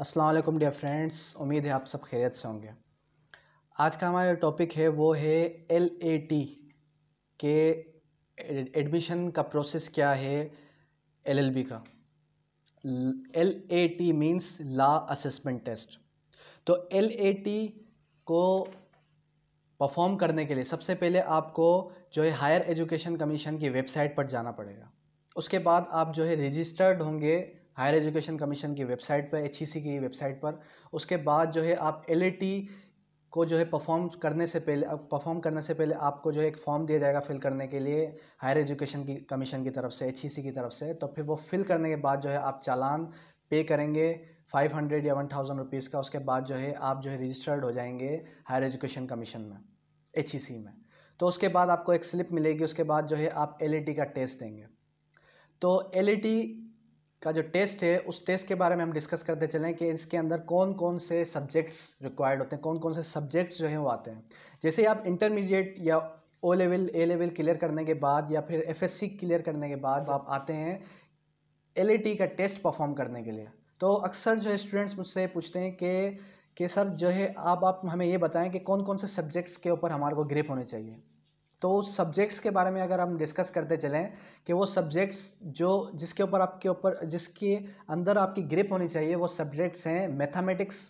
असलकुम dear friends उम्मीद है आप सब खैरियत से होंगे आज का हमारा टॉपिक है वो है एल ए टी के एडमिशन का प्रोसेस क्या है एल एल बी का L A T means law assessment test तो एल ए टी को परफॉर्म करने के लिए सबसे पहले आपको जो है हायर एजुकेशन कमीशन की वेबसाइट पर जाना पड़ेगा उसके बाद आप जो है रजिस्टर्ड होंगे हायर एजुकेशन कमीशन की वेबसाइट पर एच की वेबसाइट पर उसके बाद जो है आप एल को जो है परफॉर्म करने से पहले परफॉर्म करने से पहले आपको जो है एक फॉर्म दिया जाएगा फिल करने के लिए हायर एजुकेशन की कमीशन की तरफ से एच की तरफ से तो फिर वो फिल करने के बाद जो है आप चालान पे करेंगे 500 या 1000 थाउजेंड का उसके बाद जो है आप जो है रजिस्टर्ड हो जाएंगे हायर एजुकेशन कमीशन में एच में तो उसके बाद आपको एक स्लिप मिलेगी उसके बाद जो है आप एल का टेस्ट देंगे तो एल का जो टेस्ट है उस टेस्ट के बारे में हम डिस्कस करते चलें कि इसके अंदर कौन कौन से सब्जेक्ट्स रिक्वायर्ड होते हैं कौन कौन से सब्जेक्ट्स जो हैं वो आते हैं जैसे आप इंटरमीडिएट या O level A level clear करने के बाद या फिर एफ क्लियर करने के बाद आप आते हैं एल का टेस्ट परफॉर्म करने के लिए तो अक्सर जो है स्टूडेंट्स मुझसे पूछते हैं कि कि सर जो है आप आप हमें ये बताएं कि कौन कौन से सब्जेक्ट्स के ऊपर हमारे को ग्रिप होने चाहिए तो उस सब्जेक्ट्स के बारे में अगर हम डिस्कस करते चलें कि वो सब्जेक्ट्स जो जिसके ऊपर आपके ऊपर जिसके अंदर आपकी ग्रिप होनी चाहिए वो सब्जेक्ट्स हैं मैथमेटिक्स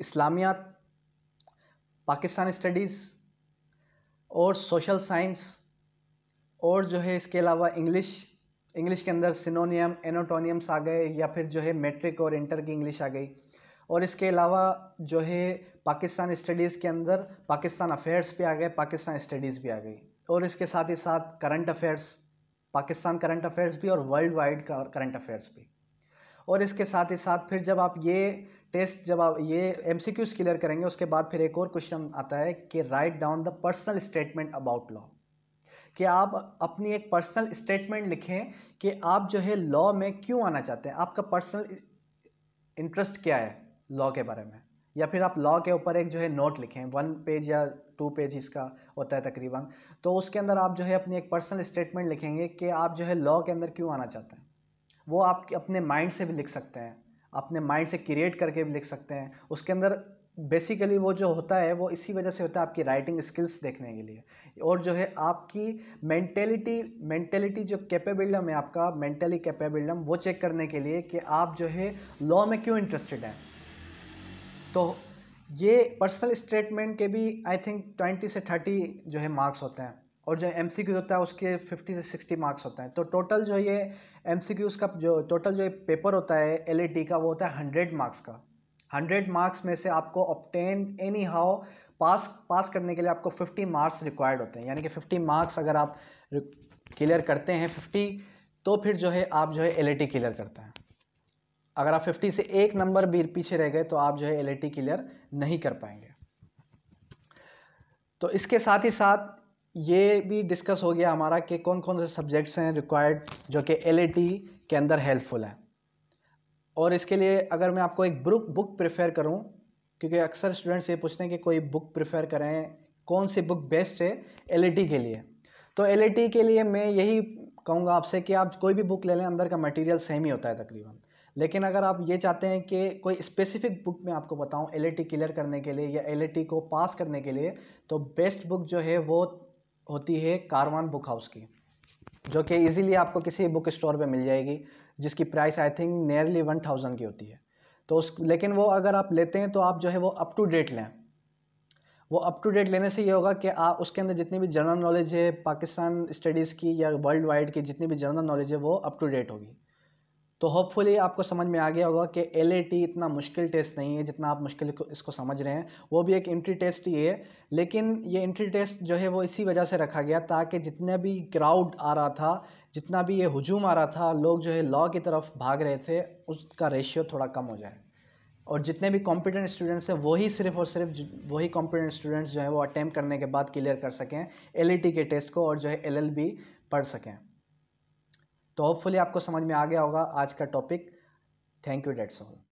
इस्लामियात पाकिस्तान स्टडीज़ और सोशल साइंस और जो है इसके अलावा इंग्लिश इंग्लिश के अंदर सिनोनियम एनोटोनियम्स आ गए या फिर जो है मेट्रिक और इंटर की इंग्लिश आ गई और इसके अलावा जो है पाकिस्तान स्टडीज़ के अंदर पाकिस्तान अफेयर्स भी आ गए पाकिस्तान स्टडीज़ भी आ गई और इसके साथ ही साथ current affairs Pakistan current affairs भी और वर्ल्ड वाइड करंट अफेयर्स भी और इसके साथ ही साथ फिर जब आप ये टेस्ट जब आप ये एम सी क्लियर करेंगे उसके बाद फिर एक और क्वेश्चन आता है कि right down the personal statement about law कि आप अपनी एक पर्सनल स्टेटमेंट लिखें कि आप जो है लॉ में क्यों आना चाहते हैं आपका पर्सनल इंटरेस्ट क्या है लॉ के बारे में या फिर आप लॉ के ऊपर एक जो है नोट लिखें वन पेज या टू पेज इसका होता है तकरीबन तो उसके अंदर आप जो है अपनी एक पर्सनल स्टेटमेंट लिखेंगे कि आप जो है लॉ के अंदर क्यों आना चाहते हैं वो आप अपने माइंड से भी लिख सकते हैं अपने माइंड से क्रिएट करके भी लिख सकते हैं उसके अंदर बेसिकली वो जो होता है वो इसी वजह से होता है आपकी राइटिंग स्किल्स देखने के लिए और जो है आपकी मैंटेलिटी मैंटेलिटी जो कैपेबिलम है आपका मैंटली कैपेबिलम वो चेक करने के लिए कि आप जो है लॉ में क्यों इंटरेस्टेड हैं तो ये पर्सनल स्टेटमेंट के भी आई थिंक ट्वेंटी से थर्टी जो है मार्क्स होते हैं और जो एम सी होता है उसके फिफ्टी से सिक्सटी मार्क्स होते हैं तो टोटल जो ये एम सी क्यूज़ का जो टोटल जो पेपर होता है एल ए टी का वो होता है हंड्रेड मार्क्स का हंड्रेड मार्क्स में से आपको obtain anyhow pass pass करने के लिए आपको फिफ्टी मार्क्स रिक्वायर्ड होते हैं यानी कि फिफ्टी मार्क्स अगर आप क्लियर करते हैं फिफ्टी तो फिर जो है आप जो है एल क्लियर e करते हैं अगर आप 50 से एक नंबर भी पीछे रह गए तो आप जो है एल क्लियर नहीं कर पाएंगे तो इसके साथ ही साथ ये भी डिस्कस हो गया हमारा कि कौन कौन से सब्जेक्ट्स हैं रिक्वायर्ड जो कि एल के अंदर हेल्पफुल है और इसके लिए अगर मैं आपको एक बुक बुक प्रेफर करूँ क्योंकि अक्सर स्टूडेंट्स ये पूछते हैं कि कोई बुक प्रेफर करें कौन सी बुक बेस्ट है एल के लिए तो एल के लिए मैं यही कहूँगा आपसे कि आप कोई भी बुक ले लें अंदर का मटेरियल सेम ही होता है तकरीबन लेकिन अगर आप ये चाहते हैं कि कोई स्पेसिफिक बुक मैं आपको बताऊं एल क्लियर करने के लिए या एल को पास करने के लिए तो बेस्ट बुक जो है वो होती है कारवान बुक हाउस की जो कि इजीली आपको किसी बुक स्टोर पे मिल जाएगी जिसकी price I think nearly one thousand की होती है तो उस लेकिन वो अगर आप लेते हैं तो आप जो है वो अप टू डेट लें वो अप टू डेट लेने से ये होगा कि आप उसके अंदर जितनी भी जनरल नॉलेज है पाकिस्तान स्टडीज़ की या वर्ल्ड वाइड की जितनी भी जनरल नॉलेज है वो अप टू डेट होगी तो होपफुली आपको समझ में आ गया होगा कि एल इतना मुश्किल टेस्ट नहीं है जितना आप मुश्किल इसको समझ रहे हैं वो भी एक इंट्री टेस्ट ही है लेकिन ये इंट्री टेस्ट जो है वो इसी वजह से रखा गया ताकि जितने भी क्राउड आ रहा था जितना भी ये हजूम आ रहा था लोग जो है लॉ की तरफ भाग रहे थे उसका रेशियो थोड़ा कम हो जाए और जितने भी कॉम्पिटेंट स्टूडेंट्स हैं वही सिर्फ और सिर्फ वही कॉम्पिटेंट स्टूडेंट्स जो हैं वो अटैम्प्ट करने के बाद क्लियर कर सकें एल के टेस्ट को और जो है एल पढ़ सकें तो होपफुली आपको समझ में आ गया होगा आज का topic thank you that's all